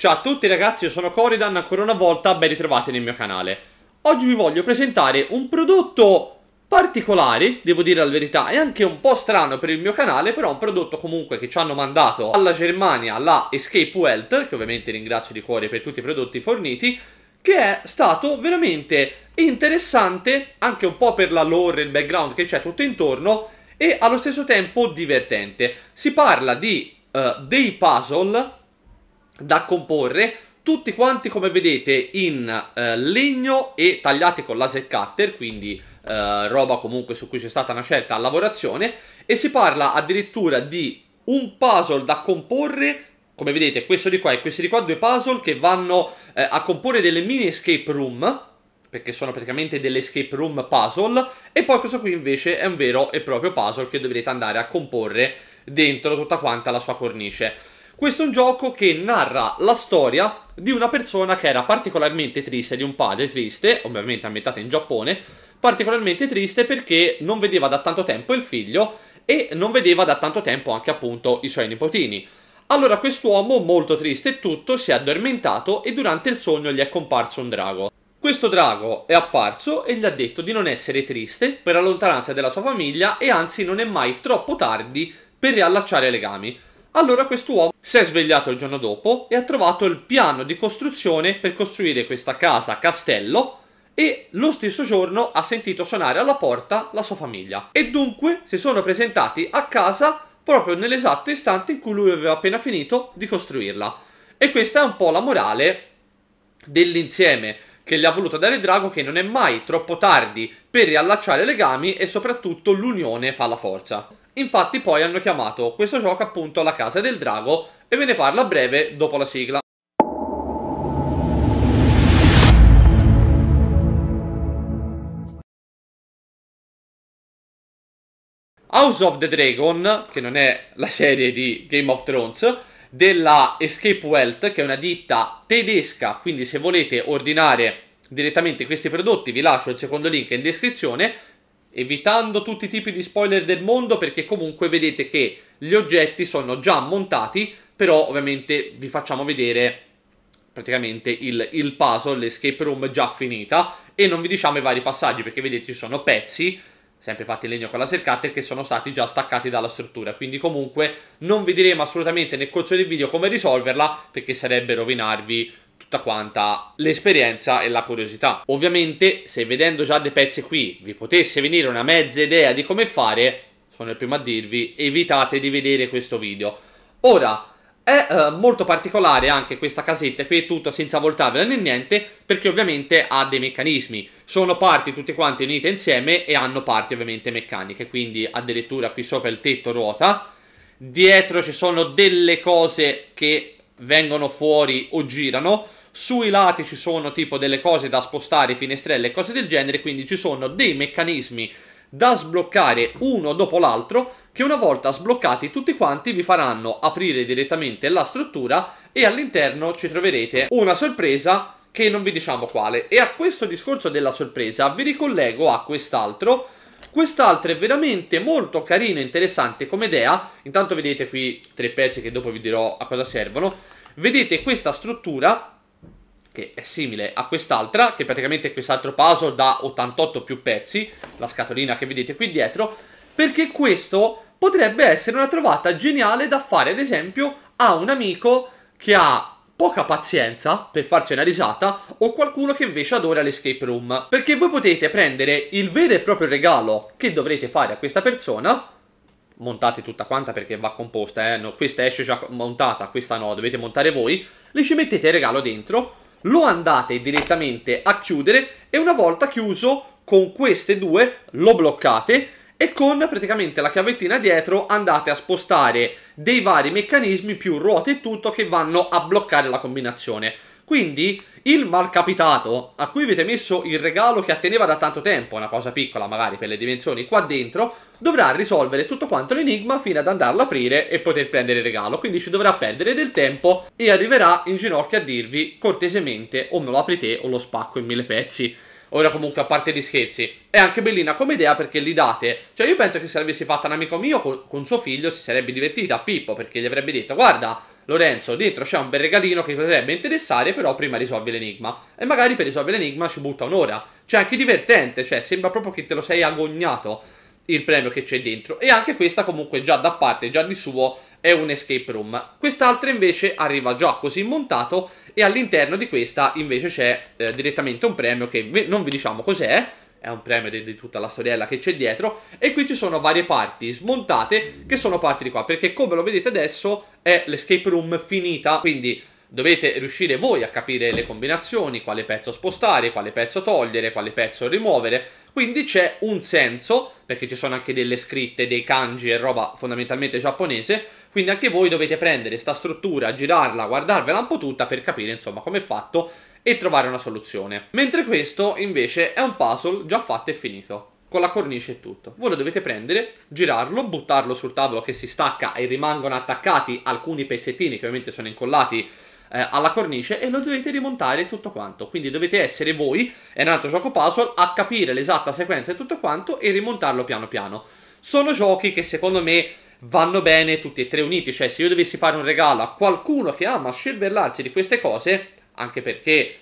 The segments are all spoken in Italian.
Ciao a tutti ragazzi, io sono Coridan, ancora una volta ben ritrovati nel mio canale. Oggi vi voglio presentare un prodotto particolare, devo dire la verità, è anche un po' strano per il mio canale, però un prodotto comunque che ci hanno mandato alla Germania la Escape Welt, che ovviamente ringrazio di cuore per tutti i prodotti forniti, che è stato veramente interessante, anche un po' per la lore, il background che c'è tutto intorno, e allo stesso tempo divertente. Si parla di uh, dei puzzle da comporre tutti quanti come vedete in eh, legno e tagliati con laser cutter quindi eh, roba comunque su cui c'è stata una certa lavorazione e si parla addirittura di un puzzle da comporre come vedete questo di qua e questi di qua due puzzle che vanno eh, a comporre delle mini escape room perché sono praticamente delle escape room puzzle e poi questo qui invece è un vero e proprio puzzle che dovrete andare a comporre dentro tutta quanta la sua cornice questo è un gioco che narra la storia di una persona che era particolarmente triste, di un padre triste, ovviamente ambientata in Giappone, particolarmente triste perché non vedeva da tanto tempo il figlio e non vedeva da tanto tempo anche appunto i suoi nipotini. Allora quest'uomo, molto triste e tutto, si è addormentato e durante il sogno gli è comparso un drago. Questo drago è apparso e gli ha detto di non essere triste per la lontananza della sua famiglia e anzi non è mai troppo tardi per riallacciare legami. Allora quest'uomo si è svegliato il giorno dopo e ha trovato il piano di costruzione per costruire questa casa castello e lo stesso giorno ha sentito suonare alla porta la sua famiglia e dunque si sono presentati a casa proprio nell'esatto istante in cui lui aveva appena finito di costruirla. E questa è un po' la morale dell'insieme che gli ha voluto dare Drago che non è mai troppo tardi per riallacciare legami e soprattutto l'unione fa la forza. Infatti poi hanno chiamato questo gioco appunto La Casa del Drago e ve ne parlo a breve dopo la sigla. House of the Dragon, che non è la serie di Game of Thrones, della Escape Welt, che è una ditta tedesca, quindi se volete ordinare direttamente questi prodotti vi lascio il secondo link in descrizione, evitando tutti i tipi di spoiler del mondo perché comunque vedete che gli oggetti sono già montati, però ovviamente vi facciamo vedere praticamente il, il puzzle, l'escape room già finita e non vi diciamo i vari passaggi perché vedete ci sono pezzi sempre fatti in legno con la sercatter che sono stati già staccati dalla struttura quindi comunque non vi diremo assolutamente nel corso del video come risolverla perché sarebbe rovinarvi tutta quanta l'esperienza e la curiosità. Ovviamente se vedendo già dei pezzi qui vi potesse venire una mezza idea di come fare, sono il primo a dirvi, evitate di vedere questo video. Ora, è eh, molto particolare anche questa casetta qui, è tutto senza voltarvela né niente, perché ovviamente ha dei meccanismi. Sono parti tutte quante unite insieme e hanno parti ovviamente meccaniche, quindi addirittura qui sopra il tetto ruota. Dietro ci sono delle cose che vengono fuori o girano sui lati ci sono tipo delle cose da spostare, finestrelle e cose del genere, quindi ci sono dei meccanismi da sbloccare uno dopo l'altro che una volta sbloccati tutti quanti vi faranno aprire direttamente la struttura e all'interno ci troverete una sorpresa che non vi diciamo quale. E a questo discorso della sorpresa vi ricollego a quest'altro Quest'altro è veramente molto carino e interessante come idea. Intanto vedete qui tre pezzi che dopo vi dirò a cosa servono. Vedete questa struttura che è simile a quest'altra, che praticamente è quest'altro puzzle da 88 più pezzi, la scatolina che vedete qui dietro, perché questo potrebbe essere una trovata geniale da fare, ad esempio, a un amico che ha poca pazienza per farci una risata o qualcuno che invece adora l'escape room. Perché voi potete prendere il vero e proprio regalo che dovrete fare a questa persona. Montate tutta quanta perché va composta, eh? no, questa esce già montata, questa no, dovete montare voi. Le ci mettete il regalo dentro lo andate direttamente a chiudere e una volta chiuso con queste due lo bloccate e con praticamente la chiavettina dietro andate a spostare dei vari meccanismi più ruote e tutto che vanno a bloccare la combinazione. Quindi il malcapitato a cui avete messo il regalo che atteneva da tanto tempo, una cosa piccola magari per le dimensioni qua dentro, dovrà risolvere tutto quanto l'enigma fino ad andarla a aprire e poter prendere il regalo, quindi ci dovrà perdere del tempo e arriverà in ginocchio a dirvi cortesemente o me lo apri te o lo spacco in mille pezzi. Ora comunque a parte gli scherzi, è anche bellina come idea perché li date, cioè io penso che se l'avessi fatta un amico mio con, con suo figlio si sarebbe divertita a Pippo perché gli avrebbe detto guarda Lorenzo, dentro c'è un bel regalino che potrebbe interessare, però prima risolvi l'enigma. E magari per risolvere l'enigma ci butta un'ora. Cioè, anche divertente, cioè, sembra proprio che te lo sei agognato il premio che c'è dentro e anche questa comunque già da parte, già di suo è un escape room. Quest'altra invece arriva già così montato e all'interno di questa invece c'è eh, direttamente un premio che vi, non vi diciamo cos'è, è un premio di, di, tutta la storiella che c'è dietro e qui ci sono varie parti smontate che sono parti di qua perché come lo vedete adesso è l'escape room finita quindi dovete riuscire voi a capire le combinazioni quale pezzo spostare, quale pezzo togliere, quale pezzo rimuovere quindi c'è un senso, perché ci sono anche delle scritte, dei kanji e roba fondamentalmente giapponese, quindi anche voi dovete prendere questa struttura, girarla, guardarvela un po' tutta per capire insomma come è fatto e trovare una soluzione. Mentre questo invece è un puzzle già fatto e finito con la cornice e tutto. Voi lo dovete prendere, girarlo, buttarlo sul tavolo che si stacca e rimangono attaccati alcuni pezzettini che ovviamente sono incollati eh, alla cornice e lo dovete rimontare tutto quanto. Quindi dovete essere voi, è un altro gioco puzzle, a capire l'esatta sequenza e tutto quanto e rimontarlo piano piano. Sono giochi che secondo me vanno bene tutti e tre uniti, cioè se io dovessi fare un regalo a qualcuno che ama scervellarsi di queste cose, anche perché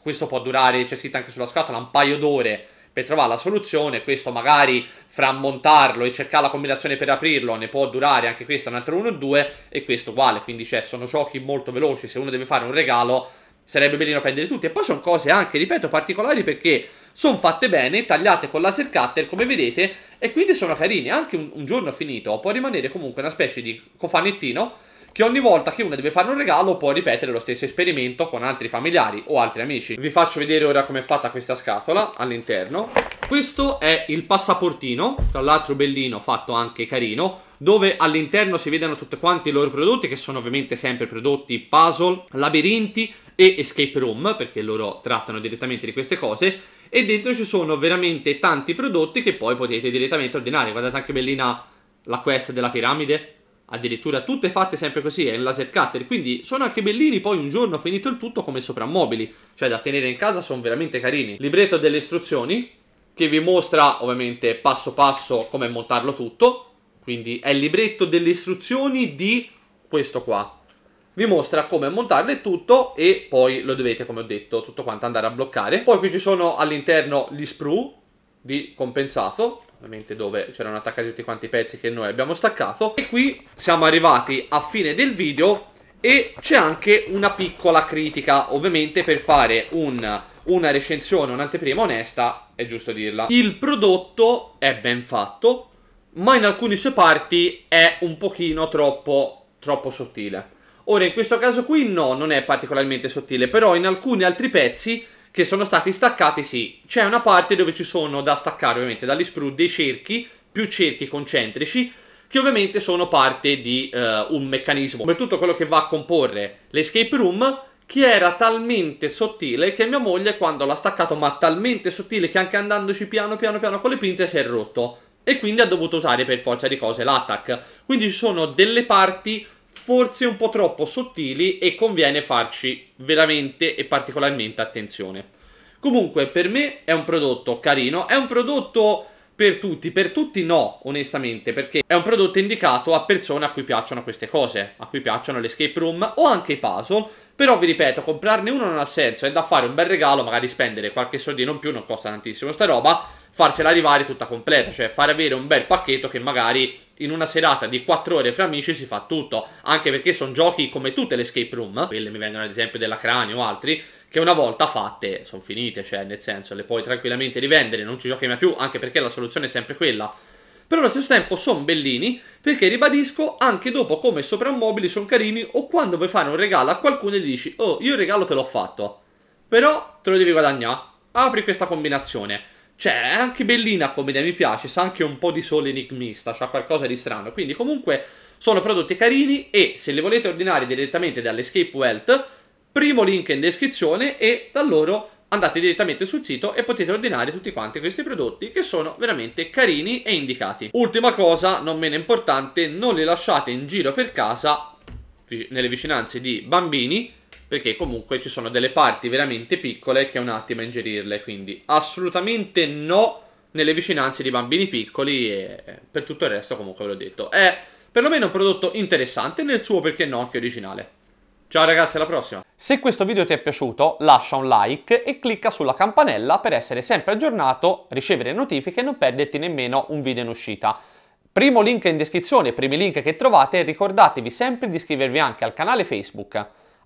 questo può durare, c'è scritto anche sulla scatola, un paio d'ore per trovare la soluzione. Questo magari frammontarlo e cercare la combinazione per aprirlo ne può durare anche questa un altro 1-2 e questo uguale. Quindi cioè, sono giochi molto veloci, se uno deve fare un regalo sarebbe bellino prendere tutti. E poi sono cose anche, ripeto, particolari perché sono fatte bene, tagliate con laser cutter come vedete e quindi sono carine. Anche un, un giorno finito può rimanere comunque una specie di cofanettino che ogni volta che una deve fare un regalo può ripetere lo stesso esperimento con altri familiari o altri amici. Vi faccio vedere ora com'è fatta questa scatola all'interno. Questo è il passaportino, tra l'altro bellino, fatto anche carino, dove all'interno si vedono tutti quanti i loro prodotti, che sono ovviamente sempre prodotti puzzle, labirinti e escape room, perché loro trattano direttamente di queste cose, e dentro ci sono veramente tanti prodotti che poi potete direttamente ordinare. Guardate anche bellina la quest della piramide, addirittura tutte fatte sempre così, è un laser cutter, quindi sono anche bellini poi un giorno finito il tutto come soprammobili, cioè da tenere in casa sono veramente carini. Libretto delle istruzioni che vi mostra ovviamente passo passo come montarlo tutto, quindi è il libretto delle istruzioni di questo qua. Vi mostra come montarle tutto e poi lo dovete, come ho detto, tutto quanto andare a bloccare. Poi qui ci sono all'interno gli sprue, di compensato ovviamente dove c'erano attaccati tutti quanti i pezzi che noi abbiamo staccato e qui siamo arrivati a fine del video e c'è anche una piccola critica ovviamente per fare un, una recensione, un'anteprima onesta è giusto dirla il prodotto è ben fatto ma in alcune sue parti è un pochino troppo, troppo sottile ora in questo caso qui no, non è particolarmente sottile però in alcuni altri pezzi che sono stati staccati, sì. C'è una parte dove ci sono da staccare ovviamente dagli sprue dei cerchi, più cerchi concentrici, che ovviamente sono parte di eh, un meccanismo, come tutto quello che va a comporre l'escape room, che era talmente sottile che mia moglie quando l'ha staccato, ma talmente sottile che anche andandoci piano piano piano con le pinze si è rotto e quindi ha dovuto usare per forza di cose l'attack. Quindi ci sono delle parti forse un po' troppo sottili e conviene farci veramente e particolarmente attenzione. Comunque per me è un prodotto carino, è un prodotto per tutti, per tutti no onestamente perché è un prodotto indicato a persone a cui piacciono queste cose, a cui piacciono le escape room o anche i puzzle, però vi ripeto comprarne uno non ha senso, è da fare un bel regalo, magari spendere qualche soldino in più, non costa tantissimo sta roba, farsela arrivare tutta completa, cioè far avere un bel pacchetto che magari in una serata di 4 ore fra amici si fa tutto, anche perché sono giochi come tutte le escape room, quelle mi vengono ad esempio della Crani o altri, che una volta fatte sono finite, cioè nel senso le puoi tranquillamente rivendere, non ci giochi mai più, anche perché la soluzione è sempre quella. Però allo stesso tempo sono bellini perché ribadisco anche dopo come soprammobili sono carini o quando vuoi fare un regalo a qualcuno e dici oh io il regalo te l'ho fatto, però te lo devi guadagnare, apri questa combinazione cioè, è anche bellina come idea, mi piace, sa anche un po' di sole enigmista, c'ha qualcosa di strano. Quindi comunque sono prodotti carini e se li volete ordinare direttamente dall'Escape Welt, primo link in descrizione e da loro andate direttamente sul sito e potete ordinare tutti quanti questi prodotti che sono veramente carini e indicati. Ultima cosa, non meno importante, non li lasciate in giro per casa, nelle vicinanze di bambini perché comunque ci sono delle parti veramente piccole che è un attimo a ingerirle, quindi assolutamente no nelle vicinanze di bambini piccoli e per tutto il resto comunque ve l'ho detto. È perlomeno un prodotto interessante nel suo perché no anche originale. Ciao ragazzi, alla prossima! Se questo video ti è piaciuto lascia un like e clicca sulla campanella per essere sempre aggiornato, ricevere notifiche e non perderti nemmeno un video in uscita. Primo link in descrizione, primi link che trovate, ricordatevi sempre di iscrivervi anche al canale Facebook